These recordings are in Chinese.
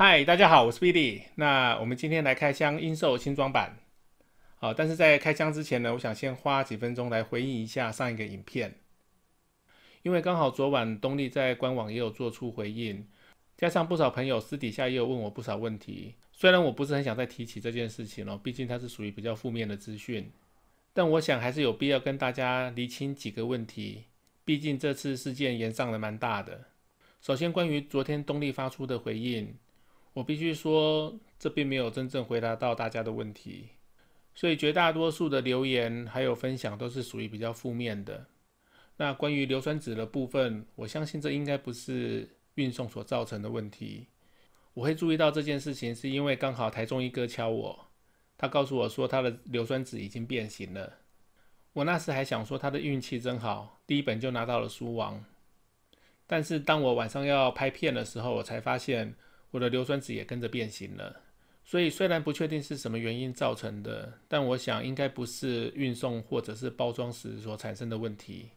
嗨，大家好，我是 B D。那我们今天来开箱 i 寿新装版。好，但是在开箱之前呢，我想先花几分钟来回应一下上一个影片，因为刚好昨晚东立在官网也有做出回应，加上不少朋友私底下也有问我不少问题。虽然我不是很想再提起这件事情了，毕竟它是属于比较负面的资讯，但我想还是有必要跟大家厘清几个问题，毕竟这次事件延上了蛮大的。首先，关于昨天东立发出的回应。我必须说，这并没有真正回答到大家的问题，所以绝大多数的留言还有分享都是属于比较负面的。那关于硫酸纸的部分，我相信这应该不是运送所造成的问题。我会注意到这件事情，是因为刚好台中一哥敲我，他告诉我说他的硫酸纸已经变形了。我那时还想说他的运气真好，第一本就拿到了书王。但是当我晚上要拍片的时候，我才发现。我的硫酸纸也跟着变形了，所以虽然不确定是什么原因造成的，但我想应该不是运送或者是包装时所产生的问题。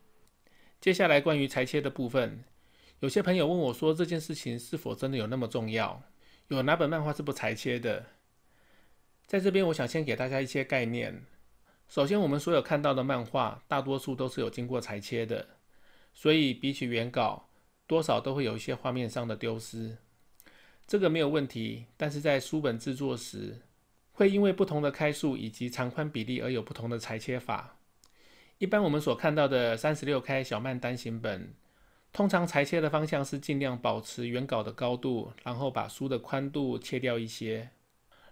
接下来关于裁切的部分，有些朋友问我说这件事情是否真的有那么重要？有哪本漫画是不裁切的？在这边，我想先给大家一些概念。首先，我们所有看到的漫画大多数都是有经过裁切的，所以比起原稿，多少都会有一些画面上的丢失。这个没有问题，但是在书本制作时，会因为不同的开数以及长宽比例而有不同的裁切法。一般我们所看到的三十六开小曼单行本，通常裁切的方向是尽量保持原稿的高度，然后把书的宽度切掉一些，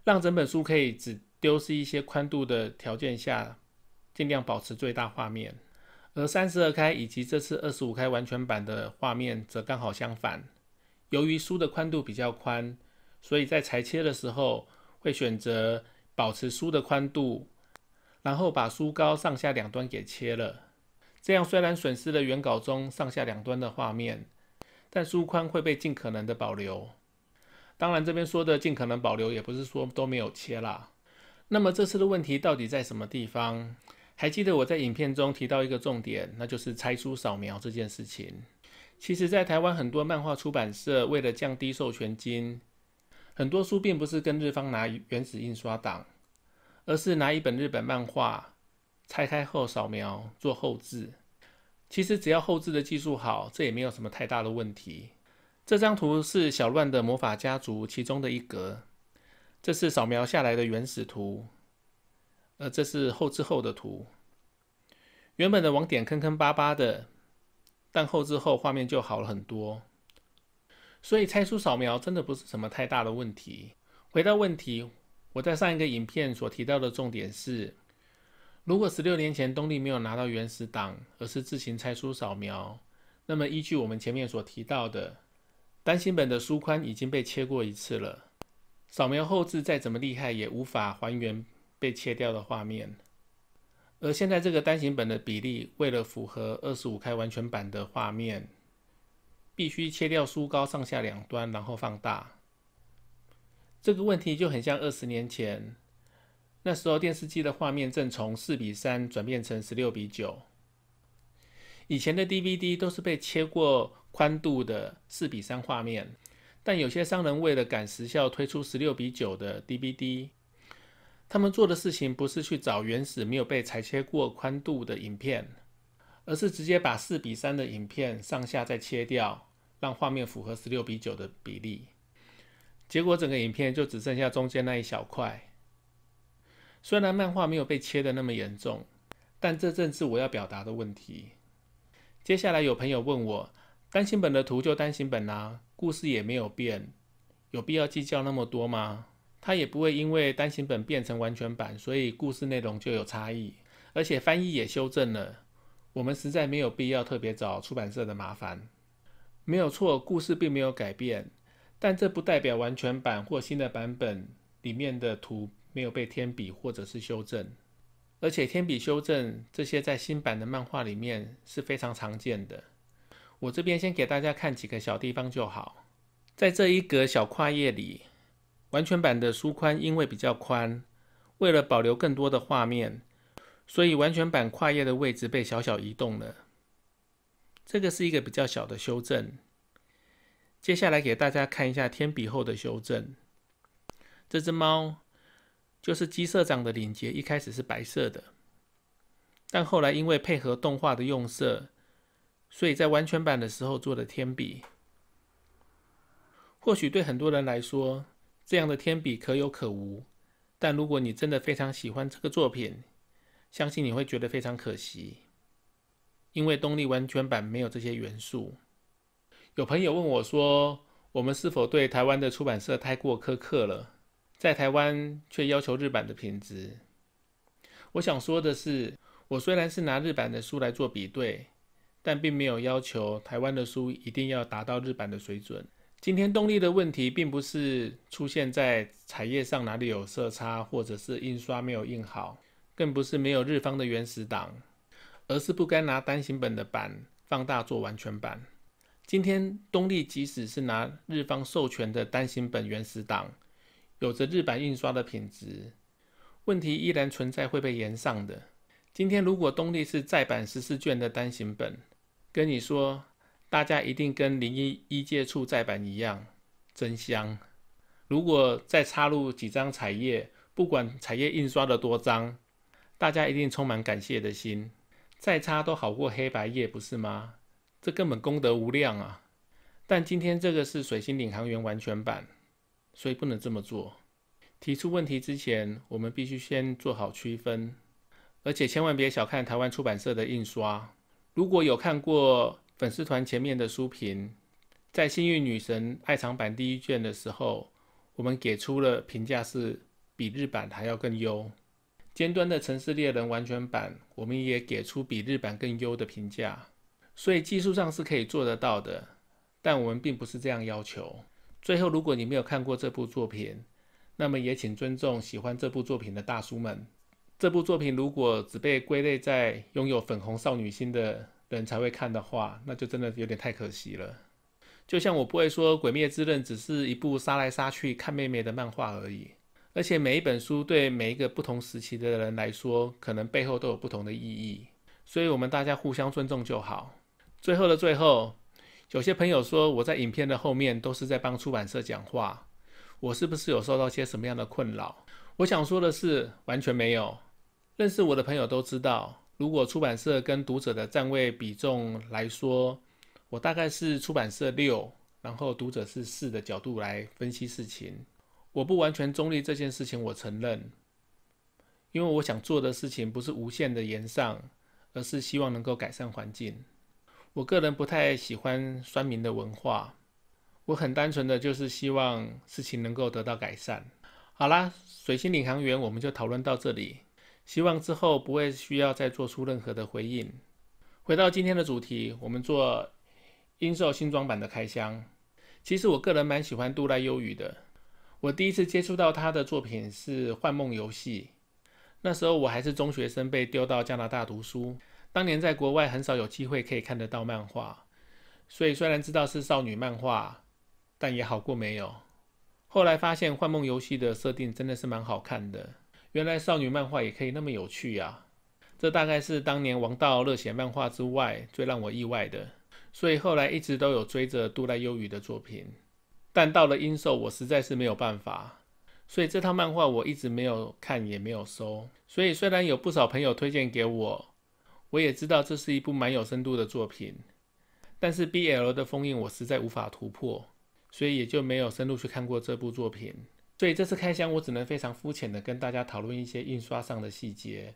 让整本书可以只丢失一些宽度的条件下，尽量保持最大画面。而三十二开以及这次二十五开完全版的画面则刚好相反。由于书的宽度比较宽，所以在裁切的时候会选择保持书的宽度，然后把书高上下两端给切了。这样虽然损失了原稿中上下两端的画面，但书宽会被尽可能的保留。当然，这边说的尽可能保留，也不是说都没有切啦。那么这次的问题到底在什么地方？还记得我在影片中提到一个重点，那就是拆书扫描这件事情。其实，在台湾很多漫画出版社为了降低授权金，很多书并不是跟日方拿原始印刷档，而是拿一本日本漫画拆开后扫描做后置。其实只要后置的技术好，这也没有什么太大的问题。这张图是小乱的《魔法家族》其中的一格，这是扫描下来的原始图，而这是后置后的图。原本的网点坑坑巴巴的。但后置后画面就好了很多，所以拆书扫描真的不是什么太大的问题。回到问题，我在上一个影片所提到的重点是，如果十六年前东力没有拿到原始档，而是自行拆书扫描，那么依据我们前面所提到的，单行本的书宽已经被切过一次了，扫描后置再怎么厉害也无法还原被切掉的画面。而现在这个单行本的比例，为了符合二十五开完全版的画面，必须切掉书高上下两端，然后放大。这个问题就很像二十年前，那时候电视机的画面正从四比三转变成十六比九，以前的 DVD 都是被切过宽度的四比三画面，但有些商人为了赶时效推出十六比九的 DVD。他们做的事情不是去找原始没有被裁切过宽度的影片，而是直接把四比三的影片上下再切掉，让画面符合十六比九的比例。结果整个影片就只剩下中间那一小块。虽然漫画没有被切的那么严重，但这正是我要表达的问题。接下来有朋友问我，单行本的图就单行本啊，故事也没有变，有必要计较那么多吗？它也不会因为单行本变成完全版，所以故事内容就有差异，而且翻译也修正了。我们实在没有必要特别找出版社的麻烦。没有错，故事并没有改变，但这不代表完全版或新的版本里面的图没有被添笔或者是修正。而且添笔修正这些在新版的漫画里面是非常常见的。我这边先给大家看几个小地方就好，在这一格小跨页里。完全版的书宽因为比较宽，为了保留更多的画面，所以完全版跨页的位置被小小移动了。这个是一个比较小的修正。接下来给大家看一下天笔后的修正。这只猫就是鸡社长的领结，一开始是白色的，但后来因为配合动画的用色，所以在完全版的时候做的天笔。或许对很多人来说，这样的天笔可有可无，但如果你真的非常喜欢这个作品，相信你会觉得非常可惜，因为东立完全版没有这些元素。有朋友问我说，我们是否对台湾的出版社太过苛刻了，在台湾却要求日版的品质？我想说的是，我虽然是拿日版的书来做比对，但并没有要求台湾的书一定要达到日版的水准。今天东力的问题，并不是出现在彩页上哪里有色差，或者是印刷没有印好，更不是没有日方的原始档，而是不该拿单行本的版放大做完全版。今天东力即使是拿日方授权的单行本原始档，有着日版印刷的品质，问题依然存在会被延上的。今天如果东力是再版十四卷的单行本，跟你说。大家一定跟零一一届初再版一样真香。如果再插入几张彩页，不管彩页印刷的多脏，大家一定充满感谢的心。再插都好过黑白页，不是吗？这根本功德无量啊！但今天这个是水星领航员完全版，所以不能这么做。提出问题之前，我们必须先做好区分，而且千万别小看台湾出版社的印刷。如果有看过。粉丝团前面的书评，在《幸运女神》爱藏版第一卷的时候，我们给出了评价是比日版还要更优。尖端的城市猎人完全版，我们也给出比日版更优的评价，所以技术上是可以做得到的。但我们并不是这样要求。最后，如果你没有看过这部作品，那么也请尊重喜欢这部作品的大叔们。这部作品如果只被归类在拥有粉红少女心的，人才会看的话，那就真的有点太可惜了。就像我不会说《鬼灭之刃》只是一部杀来杀去看妹妹的漫画而已。而且每一本书对每一个不同时期的人来说，可能背后都有不同的意义。所以我们大家互相尊重就好。最后的最后，有些朋友说我在影片的后面都是在帮出版社讲话，我是不是有受到些什么样的困扰？我想说的是完全没有，认识我的朋友都知道。如果出版社跟读者的站位比重来说，我大概是出版社六，然后读者是四的角度来分析事情。我不完全中立这件事情，我承认，因为我想做的事情不是无限的延上，而是希望能够改善环境。我个人不太喜欢酸民的文化，我很单纯的就是希望事情能够得到改善。好啦，水星领航员，我们就讨论到这里。希望之后不会需要再做出任何的回应。回到今天的主题，我们做英寿新装版的开箱。其实我个人蛮喜欢渡濑悠宇的。我第一次接触到他的作品是《幻梦游戏》，那时候我还是中学生，被丢到加拿大读书。当年在国外很少有机会可以看得到漫画，所以虽然知道是少女漫画，但也好过没有。后来发现《幻梦游戏》的设定真的是蛮好看的。原来少女漫画也可以那么有趣啊！这大概是当年王道热血漫画之外最让我意外的，所以后来一直都有追着渡濑悠宇的作品，但到了《阴兽》，我实在是没有办法，所以这套漫画我一直没有看也没有收。所以虽然有不少朋友推荐给我，我也知道这是一部蛮有深度的作品，但是 B L 的封印我实在无法突破，所以也就没有深入去看过这部作品。所以这次开箱，我只能非常肤浅的跟大家讨论一些印刷上的细节，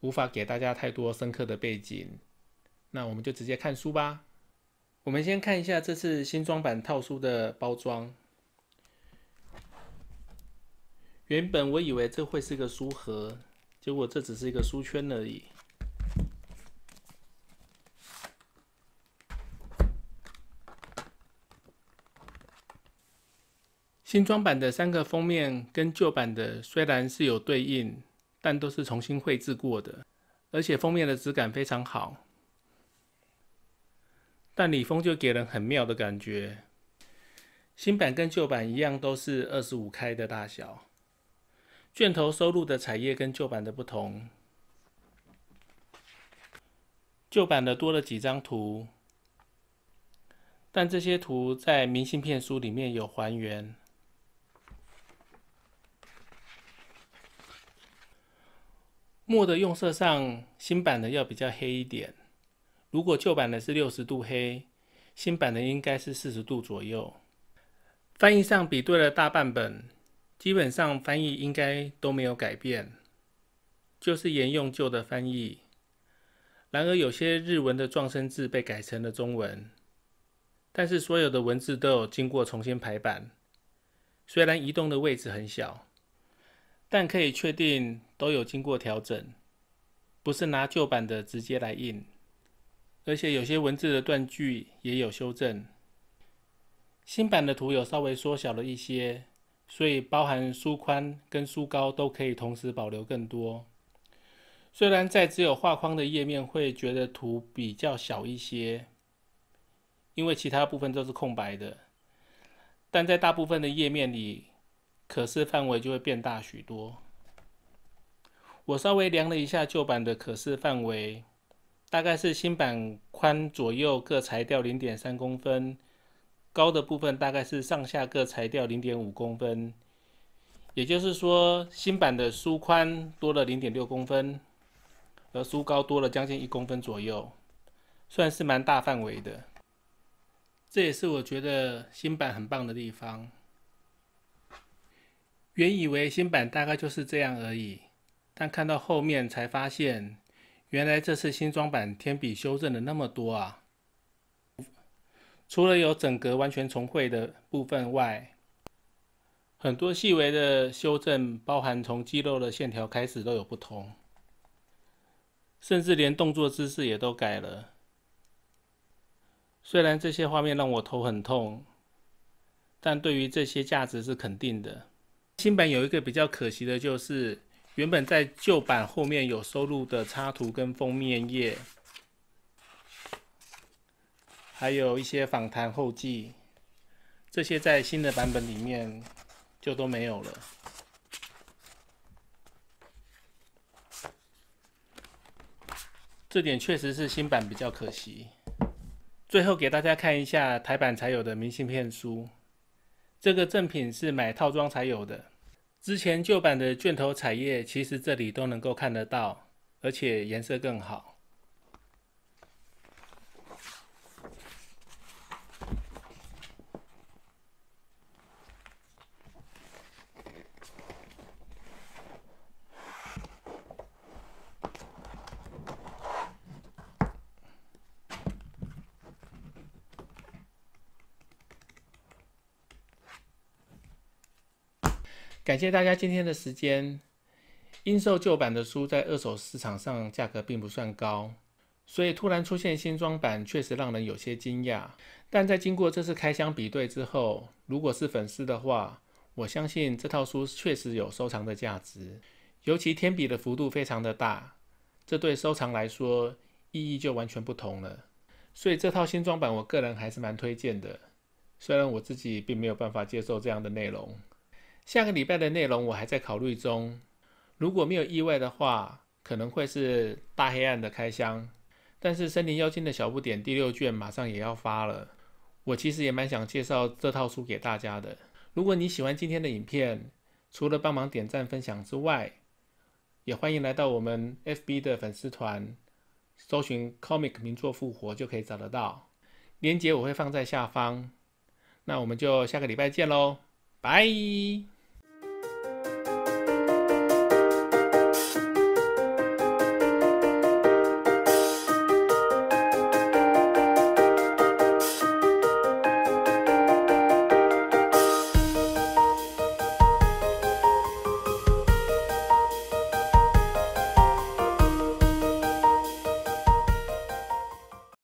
无法给大家太多深刻的背景。那我们就直接看书吧。我们先看一下这次新装版套书的包装。原本我以为这会是一个书盒，结果这只是一个书圈而已。新装版的三个封面跟旧版的虽然是有对应，但都是重新绘制过的，而且封面的质感非常好。但李峰就给人很妙的感觉。新版跟旧版一样都是二十五开的大小，卷头收录的彩页跟旧版的不同，旧版的多了几张图，但这些图在明信片书里面有还原。墨的用色上，新版的要比较黑一点。如果旧版的是六十度黑，新版的应该是四十度左右。翻译上比对了大半本，基本上翻译应该都没有改变，就是沿用旧的翻译。然而有些日文的撞生字被改成了中文，但是所有的文字都有经过重新排版，虽然移动的位置很小。但可以确定，都有经过调整，不是拿旧版的直接来印，而且有些文字的断句也有修正。新版的图有稍微缩小了一些，所以包含书宽跟书高都可以同时保留更多。虽然在只有画框的页面会觉得图比较小一些，因为其他部分都是空白的，但在大部分的页面里。可视范围就会变大许多。我稍微量了一下旧版的可视范围，大概是新版宽左右各裁掉零点三公分，高的部分大概是上下各裁掉零点五公分，也就是说新版的书宽多了零点六公分，而书高多了将近一公分左右，算是蛮大范围的。这也是我觉得新版很棒的地方。原以为新版大概就是这样而已，但看到后面才发现，原来这次新装版天笔修正了那么多啊！除了有整个完全重绘的部分外，很多细微的修正，包含从肌肉的线条开始都有不同，甚至连动作姿势也都改了。虽然这些画面让我头很痛，但对于这些价值是肯定的。新版有一个比较可惜的，就是原本在旧版后面有收录的插图跟封面页，还有一些访谈后记，这些在新的版本里面就都没有了。这点确实是新版比较可惜。最后给大家看一下台版才有的明信片书。这个赠品是买套装才有的。之前旧版的卷头彩页，其实这里都能够看得到，而且颜色更好。感谢大家今天的时间。应售旧版的书在二手市场上价格并不算高，所以突然出现新装版确实让人有些惊讶。但在经过这次开箱比对之后，如果是粉丝的话，我相信这套书确实有收藏的价值。尤其天比的幅度非常的大，这对收藏来说意义就完全不同了。所以这套新装版我个人还是蛮推荐的，虽然我自己并没有办法接受这样的内容。下个礼拜的内容我还在考虑中，如果没有意外的话，可能会是大黑暗的开箱。但是森林妖精的小不点第六卷马上也要发了，我其实也蛮想介绍这套书给大家的。如果你喜欢今天的影片，除了帮忙点赞分享之外，也欢迎来到我们 FB 的粉丝团，搜寻 Comic 名作复活就可以找得到，链接我会放在下方。那我们就下个礼拜见喽，拜。